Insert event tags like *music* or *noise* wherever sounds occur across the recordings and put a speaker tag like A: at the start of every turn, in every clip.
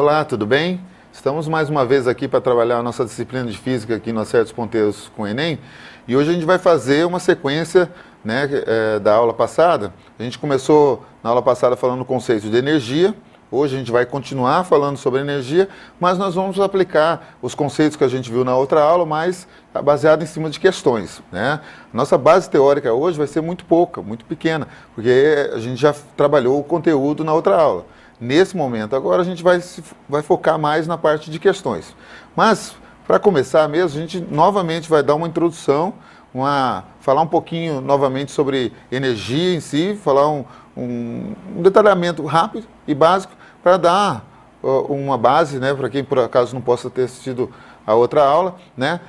A: Olá, tudo bem? Estamos mais uma vez aqui para trabalhar a nossa disciplina de física aqui no Acertos Ponteiros com o Enem. E hoje a gente vai fazer uma sequência né, é, da aula passada. A gente começou na aula passada falando do conceito de energia. Hoje a gente vai continuar falando sobre energia, mas nós vamos aplicar os conceitos que a gente viu na outra aula, mas baseado em cima de questões. Né? Nossa base teórica hoje vai ser muito pouca, muito pequena, porque a gente já trabalhou o conteúdo na outra aula nesse momento. Agora a gente vai, se, vai focar mais na parte de questões. Mas, para começar mesmo, a gente novamente vai dar uma introdução, uma, falar um pouquinho novamente sobre energia em si, falar um, um, um detalhamento rápido e básico para dar uh, uma base, né, para quem por acaso não possa ter assistido a outra aula, né,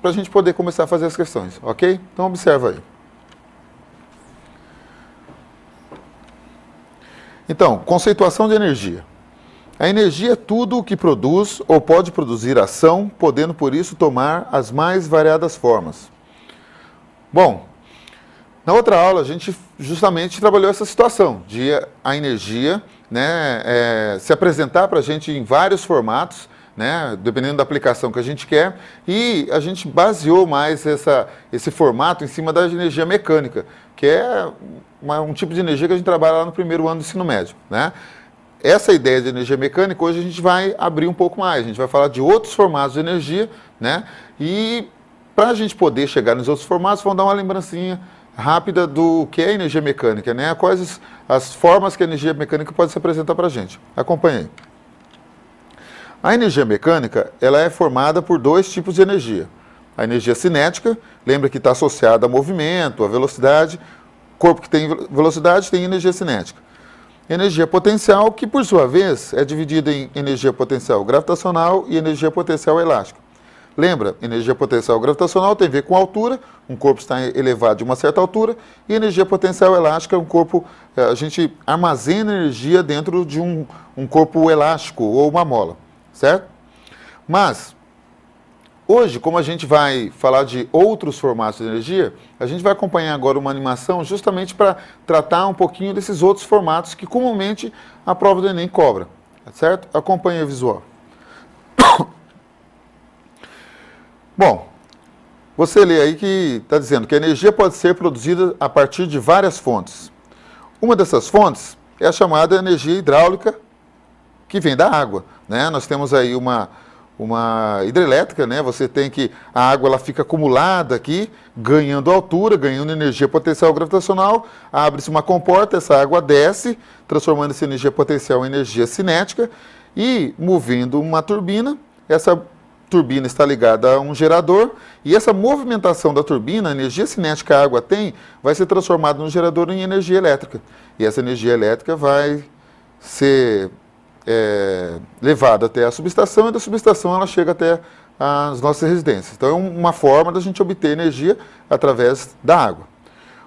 A: para a gente poder começar a fazer as questões, ok? Então observa aí. Então, conceituação de energia. A energia é tudo o que produz ou pode produzir ação, podendo por isso tomar as mais variadas formas. Bom, na outra aula a gente justamente trabalhou essa situação de a energia né, é, se apresentar para a gente em vários formatos né? dependendo da aplicação que a gente quer, e a gente baseou mais essa, esse formato em cima da energia mecânica, que é uma, um tipo de energia que a gente trabalha lá no primeiro ano do ensino médio. Né? Essa ideia de energia mecânica, hoje a gente vai abrir um pouco mais, a gente vai falar de outros formatos de energia, né? e para a gente poder chegar nos outros formatos, vamos dar uma lembrancinha rápida do que é energia mecânica, né? quais as, as formas que a energia mecânica pode se apresentar para a gente. Acompanhe aí. A energia mecânica ela é formada por dois tipos de energia. A energia cinética, lembra que está associada a movimento, a velocidade. Corpo que tem velocidade tem energia cinética. Energia potencial, que por sua vez é dividida em energia potencial gravitacional e energia potencial elástica. Lembra, energia potencial gravitacional tem a ver com altura, um corpo está elevado de uma certa altura, e energia potencial elástica é um corpo, eh, a gente armazena energia dentro de um, um corpo elástico ou uma mola certo? Mas, hoje, como a gente vai falar de outros formatos de energia, a gente vai acompanhar agora uma animação justamente para tratar um pouquinho desses outros formatos que comumente a prova do Enem cobra, certo? Acompanhe o visual. *coughs* Bom, você lê aí que está dizendo que a energia pode ser produzida a partir de várias fontes. Uma dessas fontes é a chamada energia hidráulica que vem da água. Né? Nós temos aí uma, uma hidrelétrica, né? Você tem que a água ela fica acumulada aqui, ganhando altura, ganhando energia potencial gravitacional, abre-se uma comporta, essa água desce, transformando essa energia potencial em energia cinética e movendo uma turbina, essa turbina está ligada a um gerador e essa movimentação da turbina, a energia cinética que a água tem, vai ser transformada no gerador em energia elétrica. E essa energia elétrica vai ser é, levada até a subestação e da subestação ela chega até as nossas residências. Então é uma forma da gente obter energia através da água.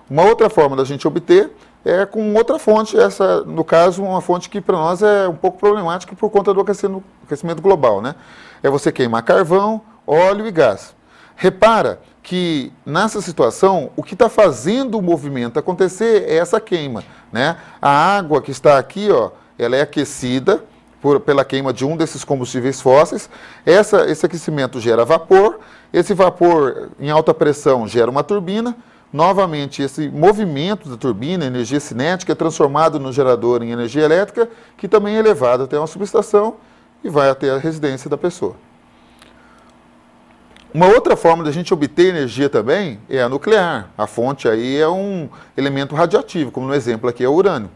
A: Uma outra forma da gente obter é com outra fonte, essa, no caso, uma fonte que para nós é um pouco problemática por conta do aquecimento global, né? É você queimar carvão, óleo e gás. Repara que nessa situação, o que está fazendo o movimento acontecer é essa queima, né? A água que está aqui, ó, ela é aquecida por, pela queima de um desses combustíveis fósseis. Essa, esse aquecimento gera vapor, esse vapor em alta pressão gera uma turbina. Novamente, esse movimento da turbina, energia cinética, é transformado no gerador em energia elétrica, que também é levado até uma subestação e vai até a residência da pessoa. Uma outra forma de a gente obter energia também é a nuclear. A fonte aí é um elemento radioativo, como no exemplo aqui é o urânio.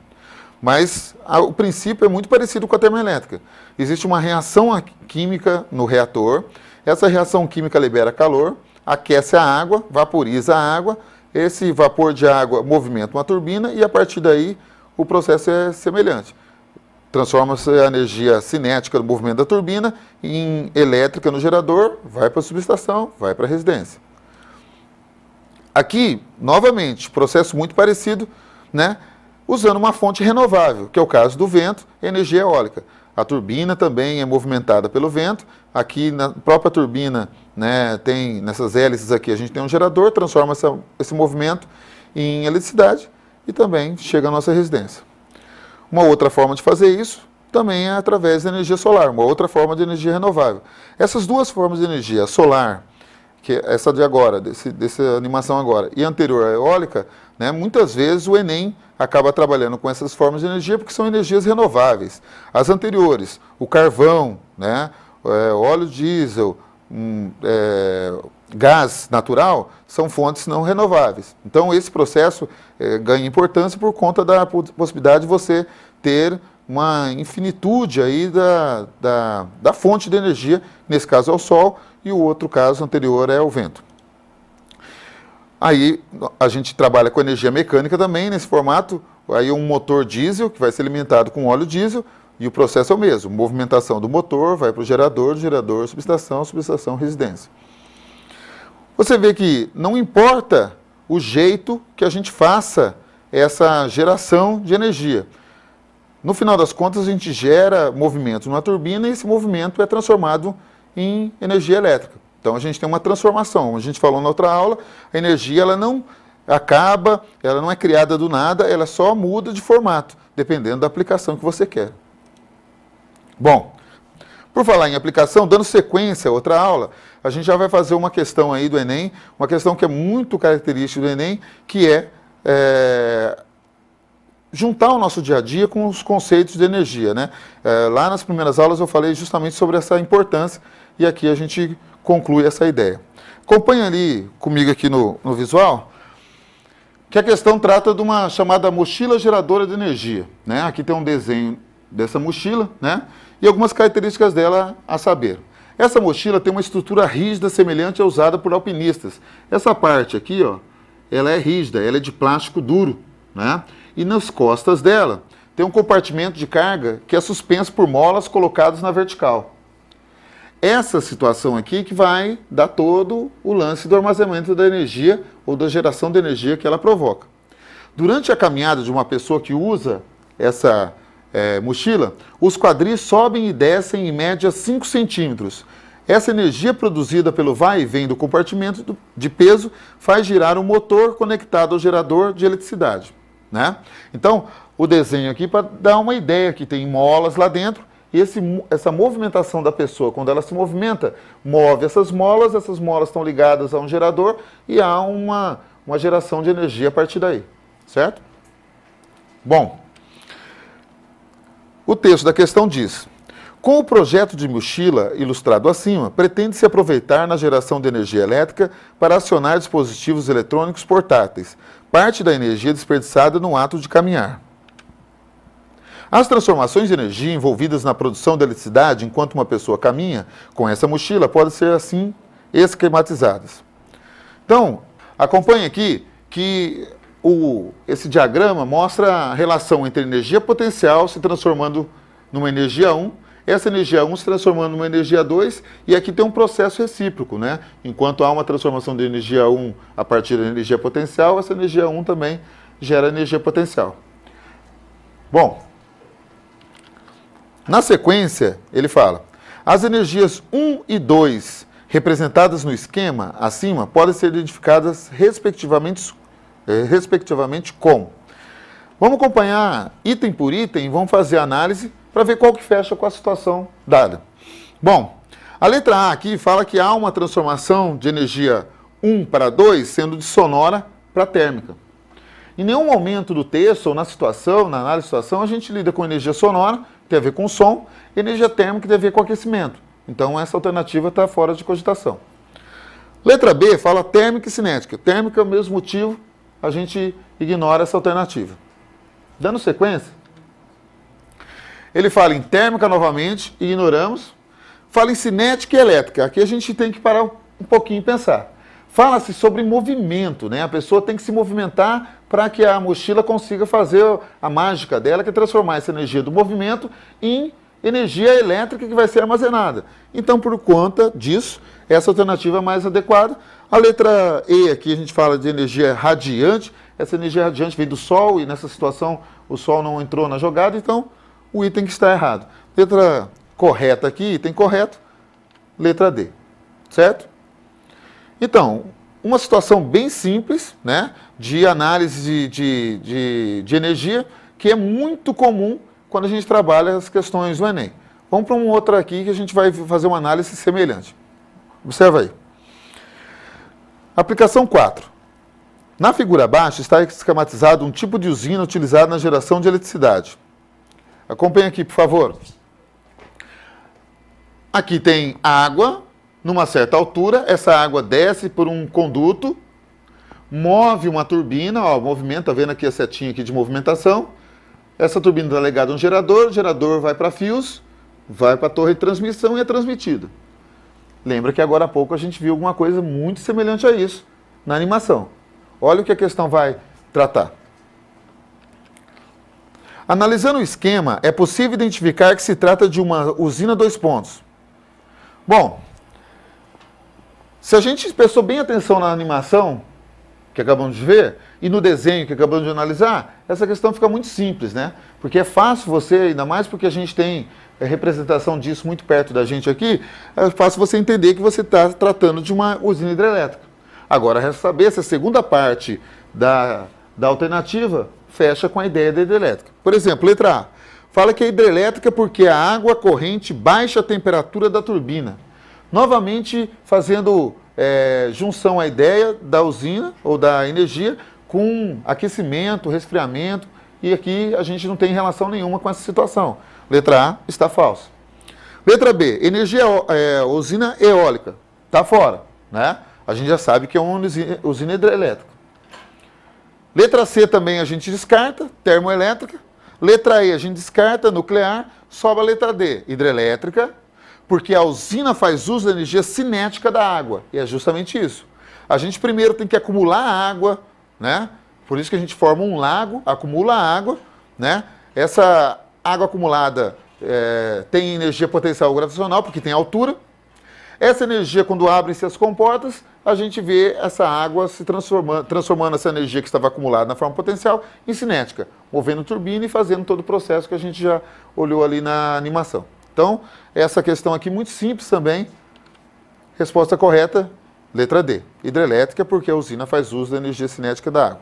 A: Mas a, o princípio é muito parecido com a termoelétrica. Existe uma reação química no reator, essa reação química libera calor, aquece a água, vaporiza a água, esse vapor de água movimenta uma turbina e a partir daí o processo é semelhante. Transforma-se a energia cinética do movimento da turbina em elétrica no gerador, vai para a subestação, vai para a residência. Aqui, novamente, processo muito parecido, né? usando uma fonte renovável, que é o caso do vento energia eólica. A turbina também é movimentada pelo vento. Aqui na própria turbina, né, tem nessas hélices aqui, a gente tem um gerador, transforma essa, esse movimento em eletricidade e também chega à nossa residência. Uma outra forma de fazer isso também é através da energia solar, uma outra forma de energia renovável. Essas duas formas de energia, solar, que é essa de agora, desse, dessa animação agora, e anterior à eólica, né, muitas vezes o Enem acaba trabalhando com essas formas de energia porque são energias renováveis. As anteriores, o carvão, né, é, óleo diesel, um, é, gás natural, são fontes não renováveis. Então esse processo é, ganha importância por conta da possibilidade de você ter uma infinitude aí da, da, da fonte de energia, nesse caso é o sol, e o outro caso anterior é o vento. Aí a gente trabalha com energia mecânica também nesse formato. Aí um motor diesel que vai ser alimentado com óleo diesel e o processo é o mesmo. Movimentação do motor vai para o gerador, gerador, subestação, subestação, residência. Você vê que não importa o jeito que a gente faça essa geração de energia. No final das contas, a gente gera movimento numa turbina e esse movimento é transformado em energia elétrica. Então a gente tem uma transformação. a gente falou na outra aula, a energia ela não acaba, ela não é criada do nada, ela só muda de formato, dependendo da aplicação que você quer. Bom, por falar em aplicação, dando sequência a outra aula, a gente já vai fazer uma questão aí do Enem, uma questão que é muito característica do Enem, que é, é juntar o nosso dia a dia com os conceitos de energia. Né? É, lá nas primeiras aulas eu falei justamente sobre essa importância, e aqui a gente conclui essa ideia. Acompanhe ali comigo aqui no, no visual, que a questão trata de uma chamada mochila geradora de energia. Né? Aqui tem um desenho dessa mochila né? e algumas características dela a saber. Essa mochila tem uma estrutura rígida semelhante à usada por alpinistas. Essa parte aqui, ó, ela é rígida, ela é de plástico duro. Né? E nas costas dela tem um compartimento de carga que é suspenso por molas colocadas na vertical essa situação aqui que vai dar todo o lance do armazenamento da energia ou da geração de energia que ela provoca. Durante a caminhada de uma pessoa que usa essa é, mochila, os quadris sobem e descem em média 5 centímetros. Essa energia produzida pelo vai e vem do compartimento de peso faz girar um motor conectado ao gerador de eletricidade. Né? Então, o desenho aqui para dar uma ideia que tem molas lá dentro e esse, essa movimentação da pessoa, quando ela se movimenta, move essas molas, essas molas estão ligadas a um gerador e há uma, uma geração de energia a partir daí, certo? Bom, o texto da questão diz: com o projeto de mochila ilustrado acima, pretende-se aproveitar na geração de energia elétrica para acionar dispositivos eletrônicos portáteis, parte da energia desperdiçada no ato de caminhar. As transformações de energia envolvidas na produção da eletricidade enquanto uma pessoa caminha com essa mochila podem ser assim esquematizadas. Então, acompanhe aqui que o, esse diagrama mostra a relação entre energia potencial se transformando numa energia 1, essa energia 1 se transformando numa energia 2, e aqui tem um processo recíproco, né? Enquanto há uma transformação de energia 1 a partir da energia potencial, essa energia 1 também gera energia potencial. Bom, na sequência, ele fala: as energias 1 e 2 representadas no esquema acima podem ser identificadas respectivamente, como? Eh, respectivamente Vamos acompanhar item por item, vamos fazer a análise para ver qual que fecha com a situação dada. Bom, a letra A aqui fala que há uma transformação de energia 1 para 2, sendo de sonora para térmica. Em nenhum momento do texto ou na situação, na análise da situação, a gente lida com energia sonora tem a ver com som, e energia térmica tem a ver com aquecimento. Então essa alternativa está fora de cogitação. Letra B fala térmica e cinética. Térmica é o mesmo motivo, a gente ignora essa alternativa. Dando sequência, ele fala em térmica novamente, ignoramos. Fala em cinética e elétrica. Aqui a gente tem que parar um pouquinho e pensar. Fala-se sobre movimento, né? A pessoa tem que se movimentar para que a mochila consiga fazer a mágica dela, que é transformar essa energia do movimento em energia elétrica que vai ser armazenada. Então, por conta disso, essa alternativa é mais adequada. A letra E aqui a gente fala de energia radiante. Essa energia radiante vem do Sol e nessa situação o Sol não entrou na jogada, então o item que está errado. Letra correta aqui, item correto, letra D. Certo? Então, uma situação bem simples, né? de análise de, de, de energia, que é muito comum quando a gente trabalha as questões do Enem. Vamos para um outro aqui que a gente vai fazer uma análise semelhante. Observa aí. Aplicação 4. Na figura abaixo está esquematizado um tipo de usina utilizada na geração de eletricidade. Acompanhe aqui, por favor. Aqui tem água, numa certa altura, essa água desce por um conduto move uma turbina, ó, movimento, tá vendo aqui a setinha aqui de movimentação. Essa turbina está ligada a um gerador, o gerador vai para fios, vai para a torre de transmissão e é transmitido. Lembra que agora há pouco a gente viu alguma coisa muito semelhante a isso na animação. Olha o que a questão vai tratar. Analisando o esquema, é possível identificar que se trata de uma usina dois pontos. Bom, se a gente prestou bem atenção na animação, que acabamos de ver e no desenho que acabamos de analisar, essa questão fica muito simples, né? Porque é fácil você, ainda mais porque a gente tem a é, representação disso muito perto da gente aqui, é fácil você entender que você está tratando de uma usina hidrelétrica. Agora, resta saber se a segunda parte da, da alternativa fecha com a ideia da hidrelétrica. Por exemplo, letra A. Fala que é hidrelétrica porque a água corrente baixa a temperatura da turbina. Novamente fazendo é, junção à ideia da usina ou da energia com aquecimento, resfriamento, e aqui a gente não tem relação nenhuma com essa situação. Letra A está falsa. Letra B, energia é, usina eólica, está fora, né? A gente já sabe que é uma usina hidrelétrica. Letra C também a gente descarta, termoelétrica. Letra E a gente descarta, nuclear. Sobra a letra D, hidrelétrica, porque a usina faz uso da energia cinética da água, e é justamente isso. A gente primeiro tem que acumular água, né? Por isso que a gente forma um lago, acumula água, né? Essa água acumulada é, tem energia potencial gravitacional, porque tem altura. Essa energia, quando abrem-se as comportas, a gente vê essa água se transformando, transformando essa energia que estava acumulada na forma potencial em cinética, movendo turbina e fazendo todo o processo que a gente já olhou ali na animação. Então, essa questão aqui muito simples também. Resposta correta, letra D. Hidrelétrica, porque a usina faz uso da energia cinética da água.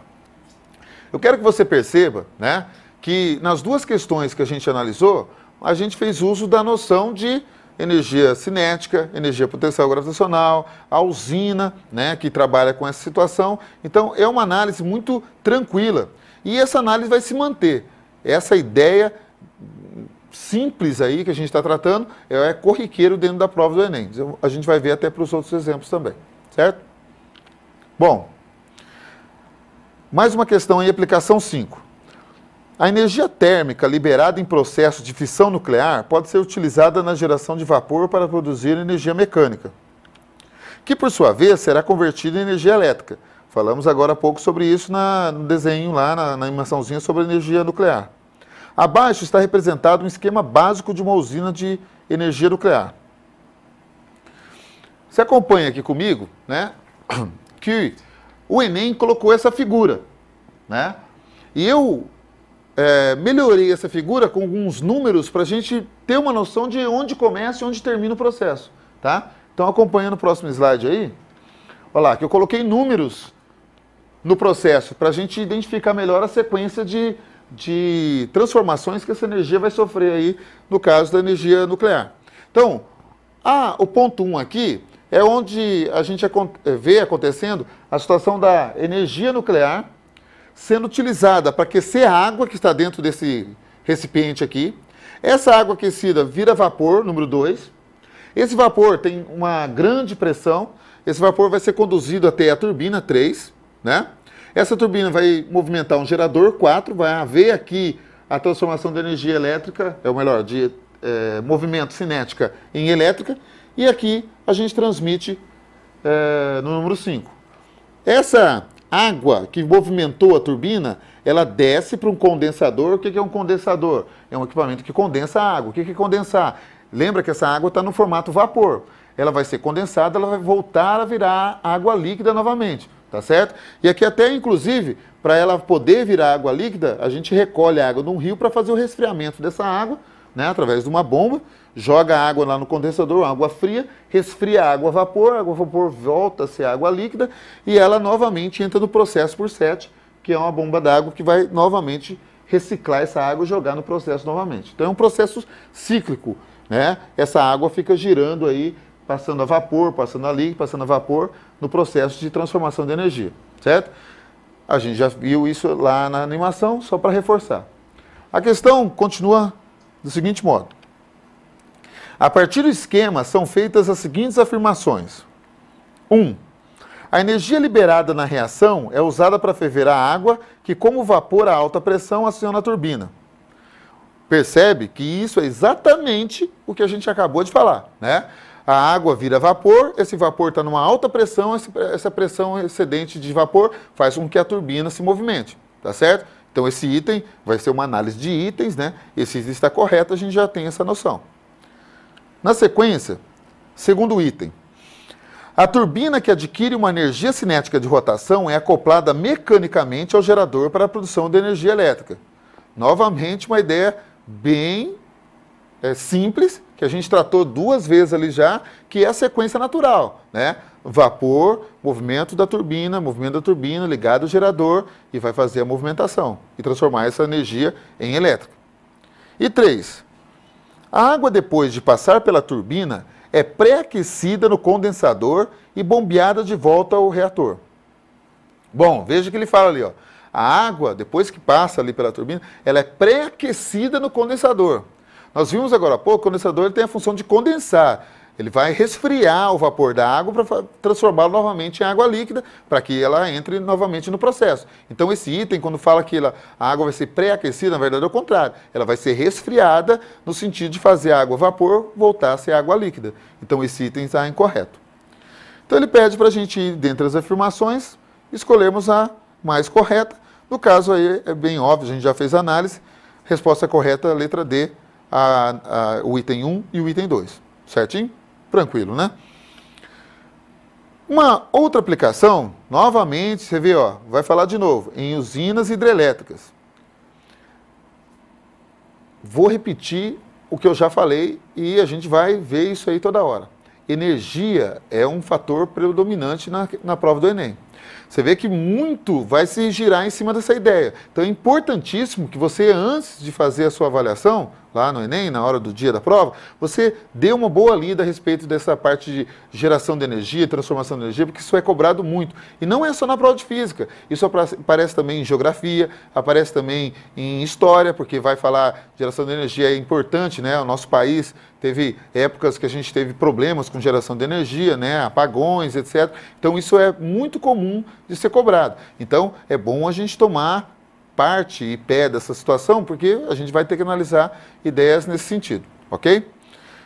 A: Eu quero que você perceba né, que nas duas questões que a gente analisou, a gente fez uso da noção de energia cinética, energia potencial gravitacional, a usina né, que trabalha com essa situação. Então, é uma análise muito tranquila. E essa análise vai se manter. Essa ideia simples aí que a gente está tratando é, é corriqueiro dentro da prova do Enem. Então, a gente vai ver até para os outros exemplos também, certo? Bom, mais uma questão em aplicação 5. A energia térmica liberada em processo de fissão nuclear pode ser utilizada na geração de vapor para produzir energia mecânica, que por sua vez será convertida em energia elétrica. Falamos agora há pouco sobre isso na, no desenho lá, na, na animaçãozinha sobre energia nuclear. Abaixo está representado um esquema básico de uma usina de energia nuclear. Você acompanha aqui comigo, né, *clears throat* que o Enem colocou essa figura, né? E eu é, melhorei essa figura com alguns números para a gente ter uma noção de onde começa e onde termina o processo, tá? Então acompanhando o próximo slide aí, olha lá, que eu coloquei números no processo para a gente identificar melhor a sequência de de transformações que essa energia vai sofrer aí no caso da energia nuclear. Então, a, o ponto 1 um aqui é onde a gente eh, vê acontecendo a situação da energia nuclear sendo utilizada para aquecer a água que está dentro desse recipiente aqui. Essa água aquecida vira vapor, número 2. Esse vapor tem uma grande pressão. Esse vapor vai ser conduzido até a turbina 3, né? Essa turbina vai movimentar um gerador 4, vai haver aqui a transformação de energia elétrica, é o melhor, de é, movimento cinética em elétrica, e aqui a gente transmite é, no número 5. Essa água que movimentou a turbina, ela desce para um condensador. O que é um condensador? É um equipamento que condensa a água. O que é condensar? Lembra que essa água está no formato vapor. Ela vai ser condensada, ela vai voltar a virar água líquida novamente tá certo? E aqui até, inclusive, para ela poder virar água líquida, a gente recolhe a água de um rio para fazer o resfriamento dessa água, né, através de uma bomba, joga a água lá no condensador, água fria, resfria a água a vapor, a água a vapor volta a ser água líquida e ela novamente entra no processo por 7, que é uma bomba d'água que vai novamente reciclar essa água e jogar no processo novamente. Então é um processo cíclico, né? Essa água fica girando aí passando a vapor, passando a líquido, passando a vapor, no processo de transformação de energia, certo? A gente já viu isso lá na animação, só para reforçar. A questão continua do seguinte modo. A partir do esquema são feitas as seguintes afirmações. 1. Um, a energia liberada na reação é usada para ferver a água que, como vapor a alta pressão, aciona a turbina. Percebe que isso é exatamente o que a gente acabou de falar, né? a água vira vapor, esse vapor está numa alta pressão, essa pressão excedente de vapor faz com que a turbina se movimente, tá certo? Então esse item vai ser uma análise de itens, né? Esse item está correto, a gente já tem essa noção. Na sequência, segundo item, a turbina que adquire uma energia cinética de rotação é acoplada mecanicamente ao gerador para a produção de energia elétrica. Novamente, uma ideia bem é, simples, que a gente tratou duas vezes ali já, que é a sequência natural, né? Vapor, movimento da turbina, movimento da turbina ligado ao gerador e vai fazer a movimentação e transformar essa energia em elétrica. E três, a água depois de passar pela turbina é pré-aquecida no condensador e bombeada de volta ao reator. Bom, veja o que ele fala ali, ó. A água, depois que passa ali pela turbina, ela é pré-aquecida no condensador nós vimos agora há pouco, o condensador tem a função de condensar. Ele vai resfriar o vapor da água para transformá-lo novamente em água líquida, para que ela entre novamente no processo. Então, esse item, quando fala que ela, a água vai ser pré-aquecida, na verdade é o contrário. Ela vai ser resfriada no sentido de fazer a água vapor voltar a ser água líquida. Então, esse item está incorreto. Então, ele pede para a gente, dentre as afirmações, escolhermos a mais correta. No caso aí, é bem óbvio, a gente já fez a análise. Resposta correta, letra D, a, a, o item 1 e o item 2. Certinho? Tranquilo, né? Uma outra aplicação, novamente, você vê, ó, vai falar de novo, em usinas hidrelétricas. Vou repetir o que eu já falei e a gente vai ver isso aí toda hora. Energia é um fator predominante na, na prova do Enem. Você vê que muito vai se girar em cima dessa ideia. Então é importantíssimo que você, antes de fazer a sua avaliação, lá no Enem, na hora do dia da prova, você dê uma boa lida a respeito dessa parte de geração de energia, transformação de energia, porque isso é cobrado muito. E não é só na prova de física, isso aparece também em geografia, aparece também em história, porque vai falar geração de energia é importante, né? O nosso país teve épocas que a gente teve problemas com geração de energia, né? apagões, etc. Então isso é muito comum de ser cobrado. Então é bom a gente tomar parte e pé dessa situação, porque a gente vai ter que analisar ideias nesse sentido, ok?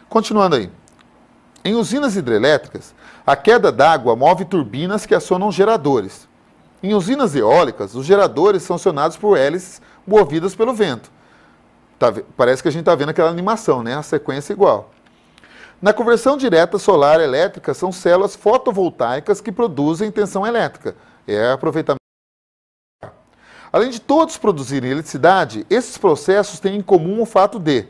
A: Continuando aí. Em usinas hidrelétricas, a queda d'água move turbinas que acionam geradores. Em usinas eólicas, os geradores são acionados por hélices movidas pelo vento. Tá, parece que a gente está vendo aquela animação, né? A sequência é igual. Na conversão direta solar elétrica, são células fotovoltaicas que produzem tensão elétrica. É aproveitamento. Além de todos produzirem eletricidade, esses processos têm em comum o fato de.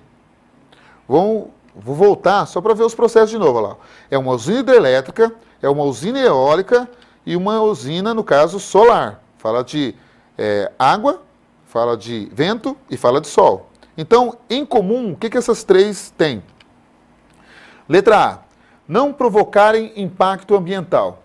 A: Vão, vou voltar só para ver os processos de novo. lá. É uma usina hidrelétrica, é uma usina eólica e uma usina, no caso, solar. Fala de é, água, fala de vento e fala de sol. Então, em comum, o que, que essas três têm? Letra A. Não provocarem impacto ambiental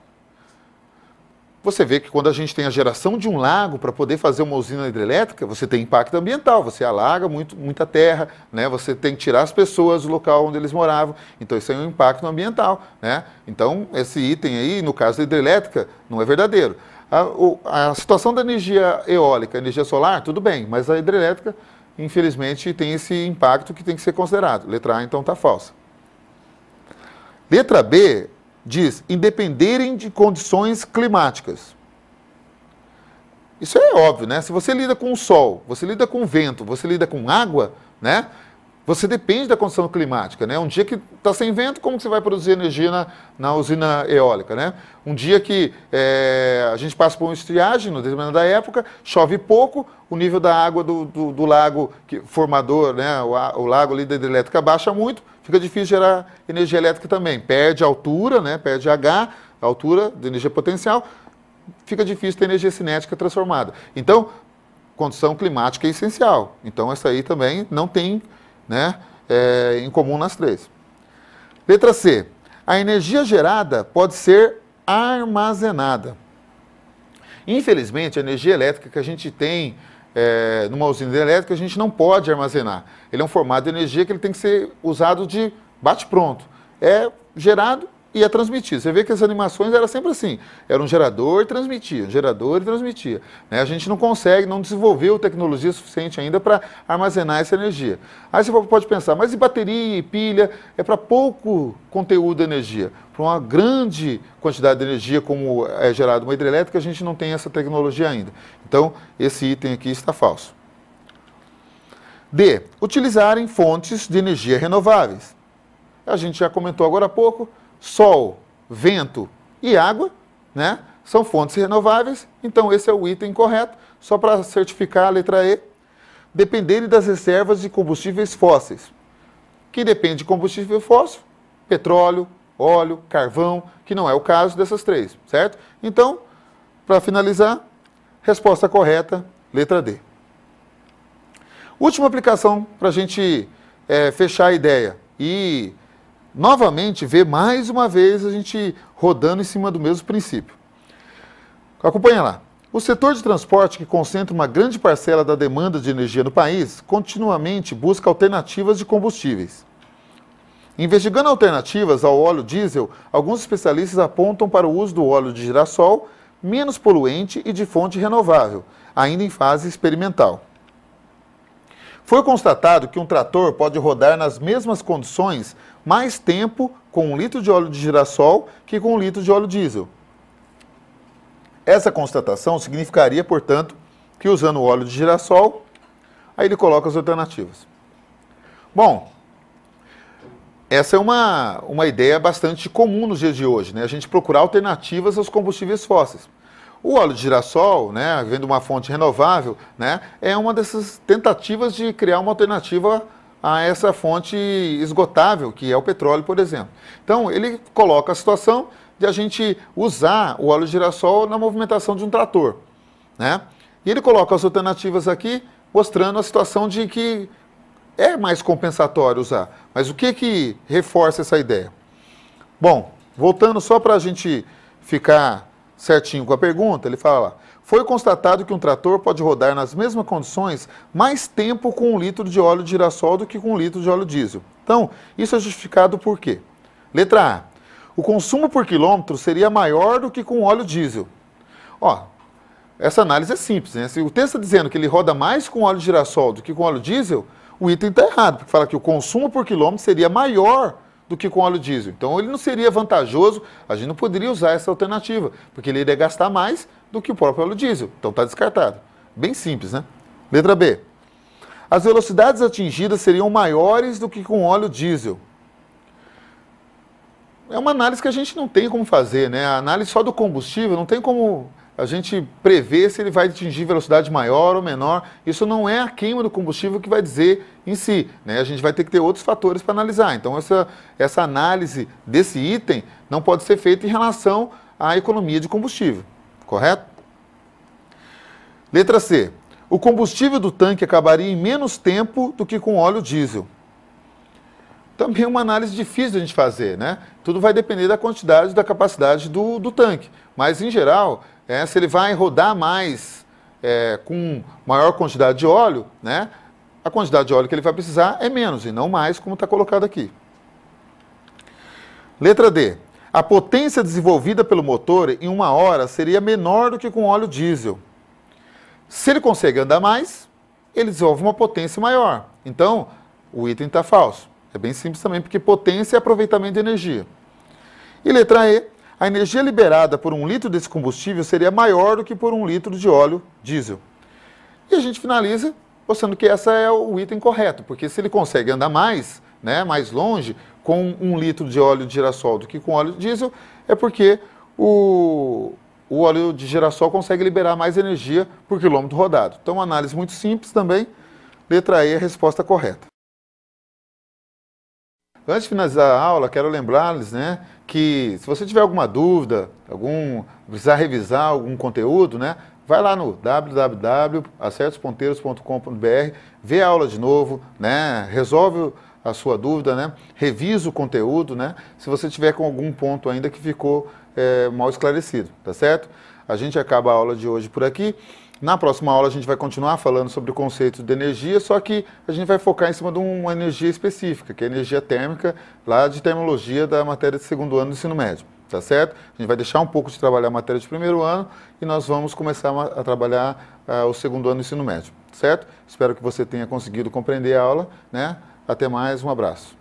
A: você vê que quando a gente tem a geração de um lago para poder fazer uma usina hidrelétrica, você tem impacto ambiental, você alaga muito, muita terra, né? você tem que tirar as pessoas do local onde eles moravam, então isso é um impacto ambiental. Né? Então, esse item aí, no caso da hidrelétrica, não é verdadeiro. A, a situação da energia eólica, energia solar, tudo bem, mas a hidrelétrica, infelizmente, tem esse impacto que tem que ser considerado. Letra A, então, está falsa. Letra B, diz independerem de condições climáticas. Isso é óbvio, né? Se você lida com o sol, você lida com o vento, você lida com água, né? você depende da condição climática, né? Um dia que está sem vento, como que você vai produzir energia na, na usina eólica, né? Um dia que é, a gente passa por uma estriagem, no determinada época, chove pouco, o nível da água do, do, do lago que, formador, né? O, o lago ali da hidrelétrica baixa muito, fica difícil gerar energia elétrica também. Perde altura, né? Perde H, altura de energia potencial, fica difícil ter energia cinética transformada. Então, condição climática é essencial. Então, essa aí também não tem né, é, em comum nas três. Letra C. A energia gerada pode ser armazenada. Infelizmente, a energia elétrica que a gente tem é, numa usina elétrica, a gente não pode armazenar. Ele é um formato de energia que ele tem que ser usado de bate-pronto. É gerado, ia transmitir. Você vê que as animações era sempre assim, era um gerador e transmitia, um gerador e transmitia. Né? A gente não consegue, não desenvolveu tecnologia suficiente ainda para armazenar essa energia. Aí você pode pensar, mas e bateria e pilha? É para pouco conteúdo de energia. Para uma grande quantidade de energia como é gerado uma hidrelétrica, a gente não tem essa tecnologia ainda. Então, esse item aqui está falso. D. Utilizarem fontes de energia renováveis. A gente já comentou agora há pouco, sol, vento e água, né? São fontes renováveis, então esse é o item correto, só para certificar a letra E. Dependerem das reservas de combustíveis fósseis. Que depende de combustível fóssil, petróleo, óleo, carvão, que não é o caso dessas três, certo? Então, para finalizar, resposta correta, letra D. Última aplicação para a gente é, fechar a ideia e novamente vê mais uma vez a gente rodando em cima do mesmo princípio. Acompanha lá. O setor de transporte, que concentra uma grande parcela da demanda de energia no país, continuamente busca alternativas de combustíveis. Investigando alternativas ao óleo diesel, alguns especialistas apontam para o uso do óleo de girassol, menos poluente e de fonte renovável, ainda em fase experimental. Foi constatado que um trator pode rodar nas mesmas condições mais tempo com um litro de óleo de girassol que com um litro de óleo diesel. Essa constatação significaria, portanto, que usando o óleo de girassol, aí ele coloca as alternativas. Bom, essa é uma, uma ideia bastante comum nos dias de hoje, né? A gente procurar alternativas aos combustíveis fósseis. O óleo de girassol, né, vendo uma fonte renovável, né, é uma dessas tentativas de criar uma alternativa a essa fonte esgotável, que é o petróleo, por exemplo. Então, ele coloca a situação de a gente usar o óleo de girassol na movimentação de um trator. Né? E ele coloca as alternativas aqui, mostrando a situação de que é mais compensatório usar. Mas o que, que reforça essa ideia? Bom, voltando só para a gente ficar certinho com a pergunta, ele fala lá, foi constatado que um trator pode rodar nas mesmas condições mais tempo com um litro de óleo de girassol do que com um litro de óleo diesel. Então, isso é justificado por quê? Letra A. O consumo por quilômetro seria maior do que com óleo diesel. Ó, essa análise é simples, né? Se o texto está dizendo que ele roda mais com óleo de girassol do que com óleo diesel, o item está errado, porque fala que o consumo por quilômetro seria maior do que com óleo diesel. Então ele não seria vantajoso, a gente não poderia usar essa alternativa, porque ele iria gastar mais do que o próprio óleo diesel. Então está descartado. Bem simples, né? Letra B. As velocidades atingidas seriam maiores do que com óleo diesel. É uma análise que a gente não tem como fazer, né? A análise só do combustível não tem como a gente prevê se ele vai atingir velocidade maior ou menor. Isso não é a queima do combustível que vai dizer em si. Né? A gente vai ter que ter outros fatores para analisar. Então, essa, essa análise desse item não pode ser feita em relação à economia de combustível, correto? Letra C. O combustível do tanque acabaria em menos tempo do que com óleo diesel também é uma análise difícil de a gente fazer, né? Tudo vai depender da quantidade, da capacidade do, do tanque. Mas, em geral, é, se ele vai rodar mais é, com maior quantidade de óleo, né, a quantidade de óleo que ele vai precisar é menos e não mais, como está colocado aqui. Letra D. A potência desenvolvida pelo motor em uma hora seria menor do que com óleo diesel. Se ele consegue andar mais, ele desenvolve uma potência maior. Então, o item está falso. É bem simples também, porque potência é aproveitamento de energia. E letra E, a energia liberada por um litro desse combustível seria maior do que por um litro de óleo diesel. E a gente finaliza mostrando que essa é o item correto, porque se ele consegue andar mais, né, mais longe, com um litro de óleo de girassol do que com óleo diesel, é porque o, o óleo de girassol consegue liberar mais energia por quilômetro rodado. Então, uma análise muito simples também, letra E é a resposta correta. Antes de finalizar a aula, quero lembrar-lhes né, que se você tiver alguma dúvida, algum precisar revisar algum conteúdo, né, vai lá no www.acertosponteiros.com.br, vê a aula de novo, né, resolve a sua dúvida, né, revisa o conteúdo, né, se você tiver com algum ponto ainda que ficou é, mal esclarecido, tá certo? A gente acaba a aula de hoje por aqui. Na próxima aula a gente vai continuar falando sobre o conceito de energia, só que a gente vai focar em cima de uma energia específica, que é a energia térmica, lá de terminologia da matéria de segundo ano do ensino médio, tá certo? A gente vai deixar um pouco de trabalhar a matéria de primeiro ano e nós vamos começar a trabalhar uh, o segundo ano do ensino médio, certo? Espero que você tenha conseguido compreender a aula, né? Até mais, um abraço.